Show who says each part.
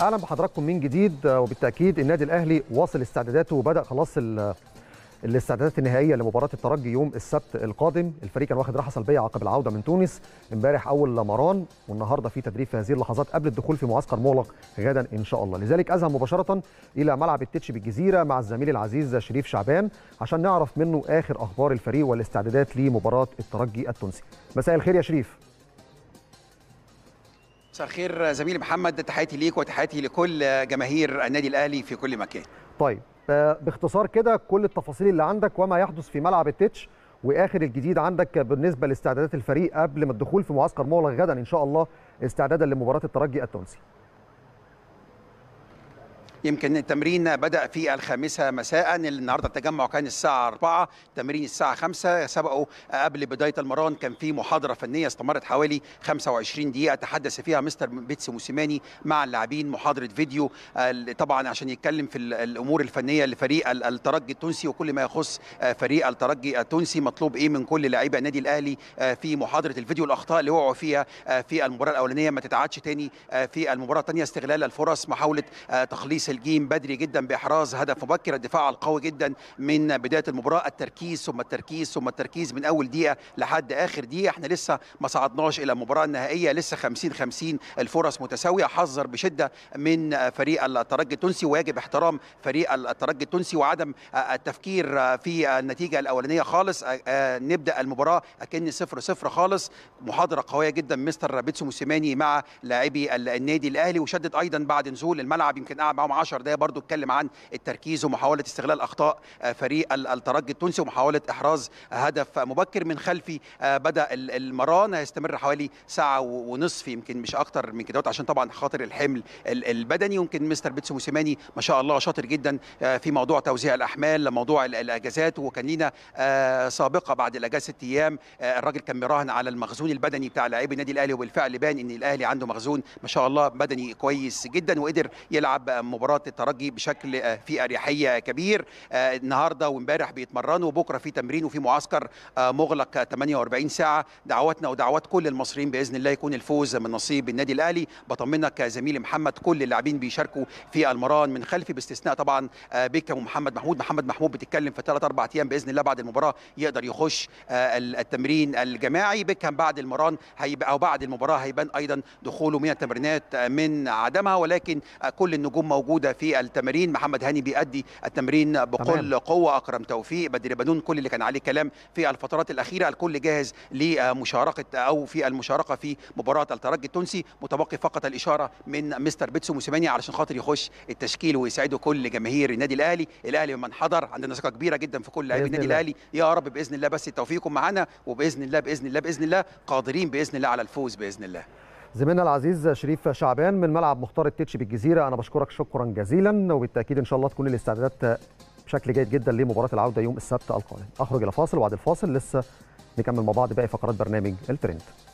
Speaker 1: اهلا بحضراتكم من جديد آه، وبالتاكيد النادي الاهلي واصل استعداداته وبدا خلاص الاستعدادات النهائيه لمباراه الترجي يوم السبت القادم الفريق كان واخد راحه سلبيه عقب العوده من تونس امبارح اول لمران والنهارده في تدريب في هذه اللحظات قبل الدخول في معسكر مغلق غدا ان شاء الله لذلك اذهب مباشره الى ملعب التتش بالجزيره مع الزميل العزيز شريف شعبان عشان نعرف منه اخر اخبار الفريق والاستعدادات لمباراه الترجي التونسي مساء الخير يا شريف
Speaker 2: مساء الخير زميلي محمد تحياتي ليك وتحياتي لكل جماهير النادي الاهلي في كل مكان
Speaker 1: طيب آه، باختصار كده كل التفاصيل اللي عندك وما يحدث في ملعب التتش واخر الجديد عندك بالنسبه لاستعدادات الفريق قبل ما الدخول في معسكر مغلق غدا ان شاء الله استعدادا لمباراه الترجي التونسي
Speaker 2: يمكن التمرين بدأ في الخامسة مساء النهاردة التجمع كان الساعة 4 تمرين الساعة 5 سبقوا قبل بداية المران كان في محاضرة فنية استمرت حوالي 25 دقيقة تحدث فيها مستر بيتس موسيماني مع اللاعبين محاضرة فيديو طبعا عشان يتكلم في الأمور الفنية لفريق الترجي التونسي وكل ما يخص آه، فريق الترجي التونسي مطلوب إيه من كل لاعيبه النادي الأهلي آه، في محاضرة الفيديو الأخطاء اللي وقعوا فيها آه، في المباراة الأولانية ما تتعادش تاني في المباراة الثانية استغلال الفرص محاولة تخليص الجيم بدري جدا باحراز هدف مبكر الدفاع القوي جدا من بدايه المباراه التركيز ثم التركيز ثم التركيز من اول دقيقه لحد اخر دقيقه احنا لسه ما صعدناش الى المباراه النهائيه لسه 50 50 الفرص متساويه حذر بشده من فريق الترجي التونسي ويجب احترام فريق الترجي التونسي وعدم التفكير في النتيجه الاولانيه خالص نبدا المباراه اكن 0 0 خالص محاضره قويه جدا مستر بيتسو موسيماني مع لاعبي النادي الاهلي وشدد ايضا بعد نزول الملعب يمكن قعد معاهم 10 دقايق برضو اتكلم عن التركيز ومحاوله استغلال اخطاء آه، فريق الترجي التونسي ومحاوله احراز آه، هدف مبكر من خلفي آه، بدا المران هيستمر حوالي ساعه ونصف يمكن مش اكتر من كده عشان طبعا خاطر الحمل البدني يمكن مستر بيتسو موسيماني ما شاء الله شاطر جدا في موضوع توزيع الاحمال موضوع الاجازات وكان لينا سابقه بعد الاجازه ست ايام الراجل كان مراهن على المخزون البدني بتاع لاعبي النادي الاهلي وبالفعل بان ان الاهلي عنده مخزون ما شاء الله بدني كويس جدا وقدر يلعب مباراه مباراه الترجي بشكل آه، في اريحيه آه، كبير آه، النهارده وامبارح بيتمرنوا وبكره في تمرين وفي معسكر مغلق 48 ساعه دعواتنا ودعوات كل المصريين باذن الله يكون الفوز من نصيب النادي الاهلي بطمنك زميلي محمد كل اللاعبين بيشاركوا في المران من خلفي باستثناء طبعا بيكم ومحمد محمود محمد محمود بتتكلم في ثلاث اربع ايام باذن الله بعد المباراه يقدر يخش التمرين الجماعي بيكهام بعد المران هيبقى او بعد المباراه هيبان ايضا دخوله من التمرينات من عدمها ولكن كل النجوم موجود موجوده في التمرين محمد هاني بيأدي التمرين بكل قوه اكرم توفيق بدر بنون كل اللي كان عليه كلام في الفترات الاخيره الكل جاهز لمشاركه او في المشاركه في مباراه الترجي التونسي متبقي فقط الاشاره من مستر بيتسو موسيماني علشان خاطر يخش التشكيل ويسعده كل جماهير النادي الاهلي الاهلي من حضر عندنا ثقه كبيره جدا في كل لاعبي النادي الاهلي يا رب باذن الله بس التوفيق معانا وباذن الله باذن الله باذن الله قادرين باذن الله على الفوز باذن الله
Speaker 1: زميلنا العزيز شريف شعبان من ملعب مختار التتش بالجزيره انا بشكرك شكرا جزيلا وبالتاكيد ان شاء الله تكون الاستعدادات بشكل جيد جدا لمباراه العوده يوم السبت القادم اخرج الى فاصل وبعد الفاصل لسه نكمل مع بعض باقي فقرات برنامج الترند